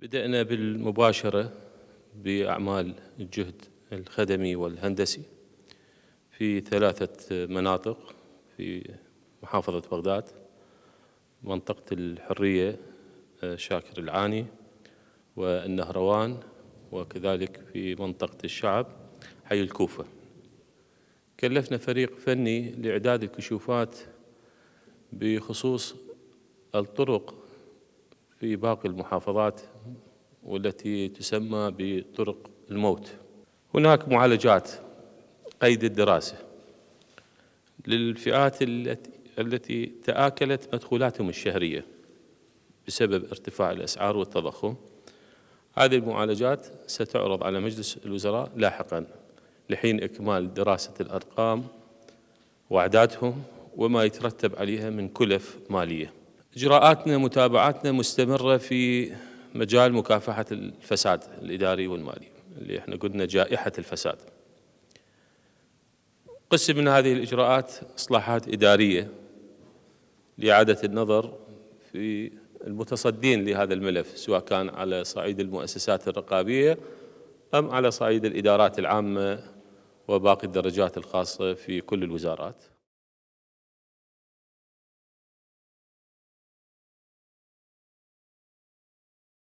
بدأنا بالمباشرة بأعمال الجهد الخدمي والهندسي في ثلاثة مناطق في محافظة بغداد منطقة الحرية آه، شاكر العاني والنهروان وكذلك في منطقة الشعب حي الكوفة كلفنا فريق فني لإعداد الكشوفات بخصوص الطرق في باقي المحافظات والتي تسمى بطرق الموت هناك معالجات قيد الدراسة للفئات التي تآكلت مدخولاتهم الشهرية بسبب ارتفاع الأسعار والتضخم هذه المعالجات ستعرض على مجلس الوزراء لاحقا لحين إكمال دراسة الأرقام وأعدادهم وما يترتب عليها من كلف ماليه إجراءاتنا متابعاتنا مستمرة في مجال مكافحة الفساد الإداري والمالي اللي احنا قلنا جائحة الفساد قسم من هذه الإجراءات إصلاحات إدارية لإعادة النظر في المتصدين لهذا الملف سواء كان على صعيد المؤسسات الرقابية أم على صعيد الإدارات العامة وباقي الدرجات الخاصة في كل الوزارات